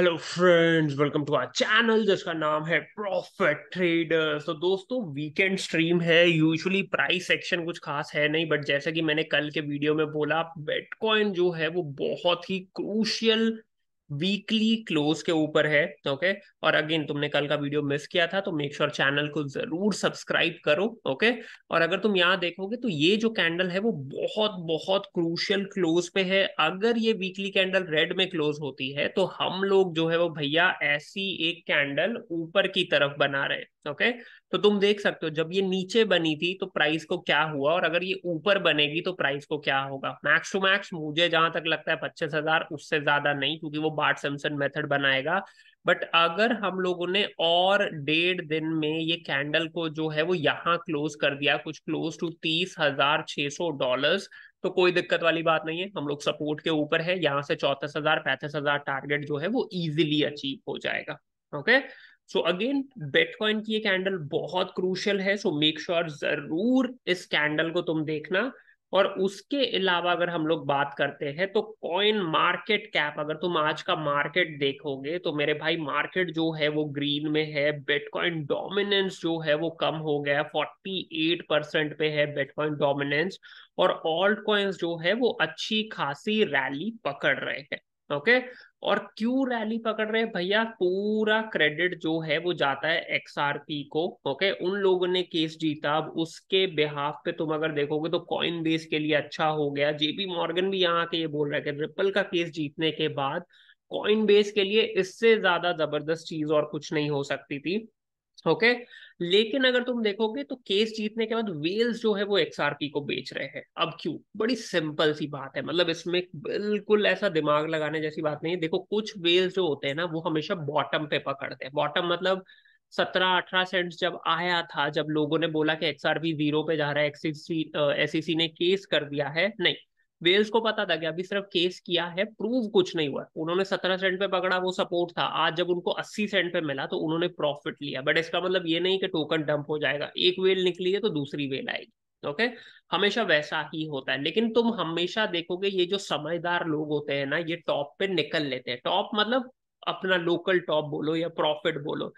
Hello friends welcome to our channel जिसका नाम है प्रॉफिट ट्रेडर तो दोस्तों वीकेंड स्ट्रीम है यूजुअली प्राइस सेक्शन कुछ खास है नहीं बट जैसा कि मैंने कल के वीडियो में बोला बिटकॉइन जो है वो बहुत ही क्रूशियल वीकली क्लोज के ऊपर है ओके और अगेन तुमने कल का वीडियो मिस किया था तो मेक श्योर चैनल को जरूर सब्सक्राइब करो ओके और अगर तुम यहाँ देखोगे तो ये जो कैंडल है वो बहुत बहुत क्रूशियल क्लोज पे है अगर ये वीकली कैंडल रेड में क्लोज होती है तो हम लोग जो है वो भैया ऐसी एक कैंडल ऊपर की तरफ बना रहे हैं ओके तो तुम देख सकते हो जब ये नीचे बनी थी तो प्राइस को क्या हुआ और अगर ये ऊपर बनेगी तो प्राइस को क्या होगा मैक्स टू मैक्स मुझे जहां तक लगता है पच्चीस हजार उससे ज्यादा नहीं क्योंकि वो बाट सैमसन मेथड बनाएगा बट अगर हम लोगों ने और डेढ़ दिन में ये कैंडल को जो है वो यहाँ क्लोज कर दिया कुछ क्लोज टू तीस हजार छह सौ डॉलर तो कोई दिक्कत वाली बात नहीं है हम लोग सपोर्ट के ऊपर है यहाँ से चौंतीस हजार पैंतीस हजार टारगेट जो है वो इजिली अचीव हो जाएगा okay okay? So again bitcoin की ये कैंडल बहुत क्रूशल है सो मेक श्योर जरूर इस कैंडल को तुम देखना और उसके अलावा अगर हम लोग बात करते हैं तो कॉइन मार्केट कैप अगर तुम आज का मार्केट देखोगे तो मेरे भाई मार्केट जो है वो ग्रीन में है बिटकॉइन डोमिनेंस जो है वो कम हो गया फोर्टी एट परसेंट पे है बिटकॉइन डोमिनेंस और ऑल्ट कॉइन्स जो है वो अच्छी खासी रैली पकड़ रहे हैं ओके okay? और क्यों रैली पकड़ रहे हैं भैया पूरा क्रेडिट जो है वो जाता है एक्सआरपी को ओके उन लोगों ने केस जीता अब उसके बिहाफ पे तुम अगर देखोगे तो कॉइन बेस के लिए अच्छा हो गया जेपी मॉर्गन भी यहाँ आके ये बोल रहे थे कि रिपल का केस जीतने के बाद कॉइन बेस के लिए इससे ज्यादा जबरदस्त चीज और कुछ नहीं हो सकती थी ओके okay? लेकिन अगर तुम देखोगे तो केस जीतने के बाद वेल्स जो है वो एक्सआरपी को बेच रहे हैं अब क्यों बड़ी सिंपल सी बात है मतलब इसमें बिल्कुल ऐसा दिमाग लगाने जैसी बात नहीं है देखो कुछ वेल्स जो होते हैं ना वो हमेशा बॉटम पे पकड़ते हैं बॉटम मतलब सत्रह अठारह सेंट्स जब आया था जब लोगों ने बोला कि एक्सआरपी जीरो पे जा रहा है एसईसी e ने केस कर दिया है नहीं वेल्स को पता था कि अभी सिर्फ केस किया है प्रूव कुछ नहीं हुआ उन्होंने सत्रह सेंट पे पकड़ा वो सपोर्ट था आज जब उनको अस्सी सेंट पे मिला तो उन्होंने प्रॉफिट लिया बट इसका मतलब ये नहीं कि टोकन डंप हो जाएगा एक वेल निकली है तो दूसरी वेल आएगी ओके हमेशा वैसा ही होता है लेकिन तुम हमेशा देखोगे ये जो समझदार लोग होते हैं ना ये टॉप पे निकल लेते हैं टॉप मतलब अपना लोकल टॉप बोलो या प्रॉफिट बोलो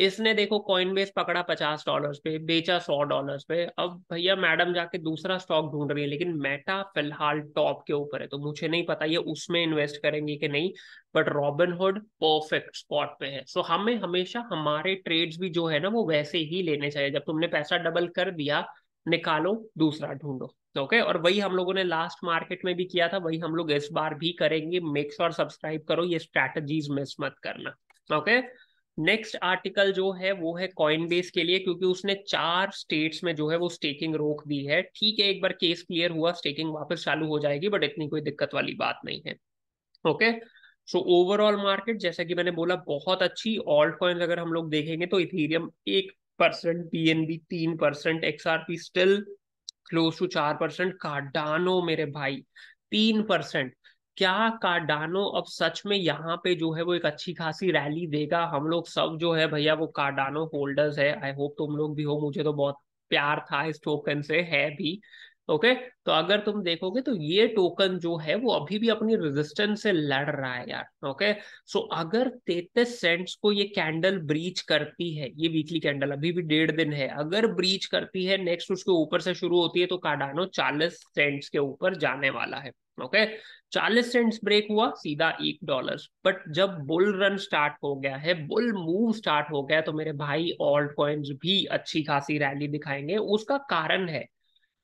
इसने देखो कॉइन बेस पकड़ा पचास डॉलर पे बेचा सौ डॉलर पे अब भैया मैडम जाके दूसरा स्टॉक ढूंढ रही है लेकिन मेटा फिलहाल टॉप के ऊपर है तो मुझे नहीं पता ये उसमें इन्वेस्ट करेंगे कि नहीं बट रॉबिनहुड परफेक्ट स्पॉट पे है सो हमें हमेशा हमारे ट्रेड्स भी जो है ना वो वैसे ही लेने चाहिए जब तुमने पैसा डबल कर दिया निकालो दूसरा ढूंढो ओके okay? और वही हम लोगों ने लास्ट मार्केट में भी किया था वही हम लोग इस बार भी करेंगे मिक्स और सब्सक्राइब करो ये स्ट्रैटेजीज मिस मत करना ओके okay? नेक्स्ट आर्टिकल जो है वो है कॉइन बेस के लिए क्योंकि उसने चार स्टेट्स में जो है वो स्टेकिंग रोक दी है ठीक है एक बार केस क्लियर हुआ स्टेकिंग वापस चालू हो जाएगी बट इतनी कोई दिक्कत वाली बात नहीं है ओके सो ओवरऑल मार्केट जैसा कि मैंने बोला बहुत अच्छी ऑल्ड कॉइन अगर हम लोग देखेंगे तो इथीरियम एक परसेंट बी तीन percent XRP still close to चार परसेंट कार्डानो मेरे भाई तीन परसेंट क्या कार्डानो अब सच में यहाँ पे जो है वो एक अच्छी खासी रैली देगा हम लोग सब जो है भैया वो कार्डानो होल्डर्स है आई होप तुम लोग भी हो मुझे तो बहुत प्यार था इस टोकन से है भी ओके तो अगर तुम देखोगे तो ये टोकन जो है वो अभी भी अपनी रेजिस्टेंस से लड़ रहा है यार ओके सो अगर तेतीस सेंट्स को ये कैंडल ब्रीच करती है ये वीकली कैंडल अभी भी डेढ़ दिन है अगर ब्रीच करती है नेक्स्ट उसके ऊपर से शुरू होती है तो कार्डानो चालीस सेंट्स के ऊपर जाने वाला है ओके चालीस सेंट्स ब्रेक हुआ सीधा एक डॉलर बट जब बुल रन स्टार्ट हो गया है बुल मूव स्टार्ट हो गया तो मेरे भाई ऑल्ट कॉइन्स भी अच्छी खासी रैली दिखाएंगे उसका कारण है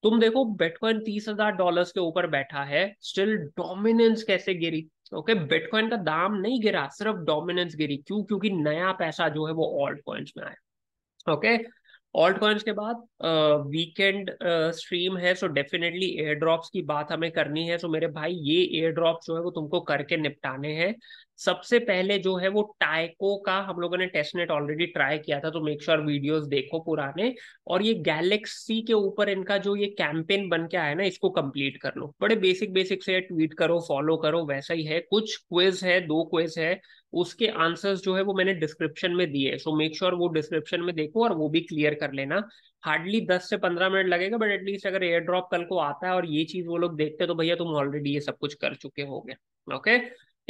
तुम देखो बिटकॉइन तीस हजार डॉलर के ऊपर बैठा है स्टिल डोमिनेंस कैसे गिरी ओके okay, बिटकॉइन का दाम नहीं गिरा सिर्फ डोमिनेंस गिरी क्यों क्योंकि नया पैसा जो है वो ऑल्ट कॉइन्स में आया ओके ऑल्ट कॉइन्स के बाद वीकेंड स्ट्रीम है सो डेफिनेटली एयर ड्रॉप्स की बात हमें करनी है सो मेरे भाई ये एयर ड्रॉप जो है वो तुमको करके निपटाने हैं सबसे पहले जो है वो टाइको का हम लोगों ने टेस्टनेट ऑलरेडी ट्राई किया था तो मेक श्योर वीडियोस देखो पुराने और ये गैलेक्सी के ऊपर इनका जो ये कैंपेन बन के आया ना इसको कंप्लीट कर लो बड़े बेसिक बेसिक से ट्वीट करो फॉलो करो वैसा ही है कुछ क्विज है दो क्विज है उसके आंसर्स जो है वो मैंने डिस्क्रिप्शन में दिए सो मेक श्योर वो डिस्क्रिप्शन में देखो और वो भी क्लियर कर लेना हार्डली दस से पंद्रह मिनट लगेगा बट एटलीस्ट अगर एयर ड्रॉप कल को आता है और ये चीज वो लोग देखते तो भैया तुम ऑलरेडी ये सब कुछ कर चुके हो गए ओके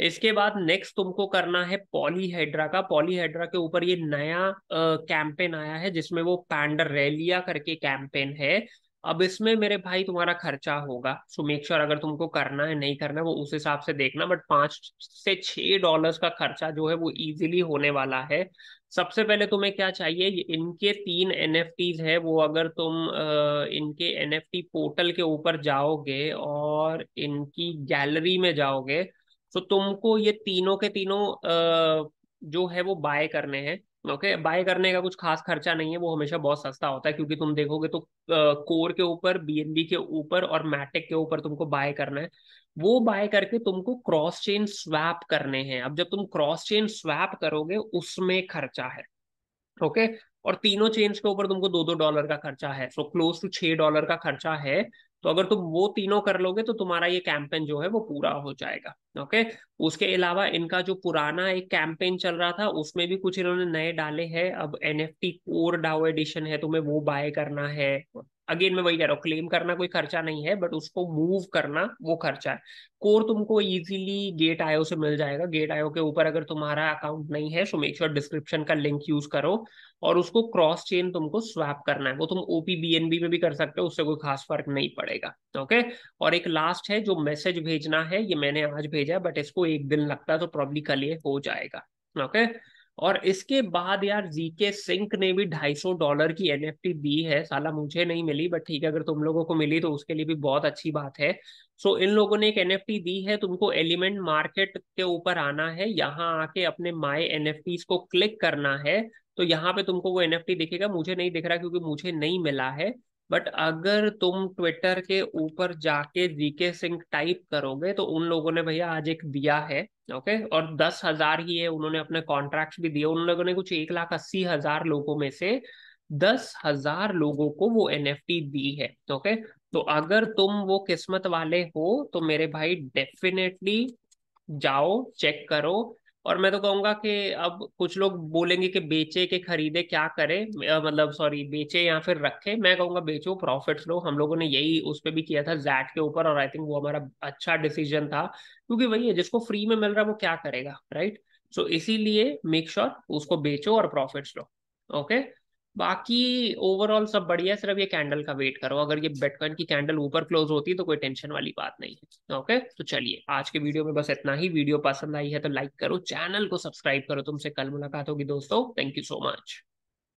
इसके बाद नेक्स्ट तुमको करना है पॉलीहेड्रा का पॉलीहेड्रा के ऊपर ये नया कैंपेन आया है जिसमें वो पैंडर रैलिया करके कैंपेन है अब इसमें मेरे भाई तुम्हारा खर्चा होगा सो मेक श्योर अगर तुमको करना है नहीं करना है वो उस हिसाब से देखना बट पांच से छह डॉलर्स का खर्चा जो है वो इजीली होने वाला है सबसे पहले तुम्हें क्या चाहिए इनके तीन एन है वो अगर तुम आ, इनके एन पोर्टल के ऊपर जाओगे और इनकी गैलरी में जाओगे तो तुमको ये तीनों के तीनों जो है वो बाय करने हैं ओके okay, बाय करने का कुछ खास खर्चा नहीं है वो हमेशा बहुत सस्ता होता है क्योंकि तुम देखोगे तो कोर के ऊपर बीएनबी के ऊपर और मैटिक के ऊपर तुमको बाय करना है वो बाय करके तुमको क्रॉस चेन स्वैप करने हैं अब जब तुम क्रॉस चेन स्वैप करोगे उसमें खर्चा है ओके okay? और तीनों चेन्स के ऊपर तुमको दो दो डॉलर का खर्चा है सो क्लोज टू छह डॉलर का खर्चा है तो अगर तुम वो तीनों कर लोगे तो तुम्हारा ये कैंपेन जो है वो पूरा हो जाएगा ओके उसके अलावा इनका जो पुराना एक कैंपेन चल रहा था उसमें भी कुछ इन्होंने नए डाले हैं अब N F T Core DAO edition है तुम्हें वो बाय करना है अगेन मैं वही कह रहा हूँ क्लेम करना कोई खर्चा नहीं है बट उसको मूव करना वो खर्चा है कोर तुमको इजीली गेट आयो से मिल जाएगा गेट आयो के ऊपर अगर तुम्हारा अकाउंट नहीं है सो मेक श्योर डिस्क्रिप्शन का लिंक यूज करो और उसको क्रॉस चेन तुमको स्वैप करना है वो तुम ओपी बी में भी कर सकते हो उससे कोई खास फर्क नहीं पड़ेगा ओके और एक लास्ट है जो मैसेज भेजना है ये मैंने आज भेजा बट इसको एक दिन लगता है तो प्रॉब्ली कल ये हो जाएगा ओके और इसके बाद यार जीके सिंक ने भी ढाई सौ डॉलर की एन दी है साला मुझे नहीं मिली बट ठीक है अगर तुम लोगों को मिली तो उसके लिए भी बहुत अच्छी बात है सो so, इन लोगों ने एक एन दी है तुमको एलिमेंट मार्केट के ऊपर आना है यहाँ आके अपने माई एन को क्लिक करना है तो यहाँ पे तुमको वो एन दिखेगा मुझे नहीं दिख रहा क्योंकि मुझे नहीं मिला है बट अगर तुम ट्विटर के ऊपर जाके जीके सिंह टाइप करोगे तो उन लोगों ने भैया आज एक दिया है ओके और दस हजार ही है उन्होंने अपने कॉन्ट्रैक्ट भी दिए उन लोगों ने कुछ एक लाख अस्सी हजार लोगों में से दस हजार लोगों को वो एन दी है ओके तो अगर तुम वो किस्मत वाले हो तो मेरे भाई डेफिनेटली जाओ चेक करो और मैं तो कहूंगा कि अब कुछ लोग बोलेंगे कि बेचे के खरीदे क्या करे मतलब सॉरी बेचे या फिर रखे मैं कहूंगा बेचो प्रॉफिट लो हम लोगों ने यही उस पर भी किया था जैट के ऊपर और आई थिंक वो हमारा अच्छा डिसीजन था क्योंकि वही है जिसको फ्री में मिल रहा है वो क्या करेगा राइट सो इसीलिए मेक श्योर उसको बेचो और प्रॉफिट लो ओके okay? बाकी ओवरऑल सब बढ़िया सिर्फ ये कैंडल का वेट करो अगर ये बेटकॉइन की कैंडल ऊपर क्लोज होती है तो कोई टेंशन वाली बात नहीं है ओके तो चलिए आज के वीडियो में बस इतना ही वीडियो पसंद आई है तो लाइक करो चैनल को सब्सक्राइब करो तुमसे कल मुलाकात होगी दोस्तों थैंक यू सो मच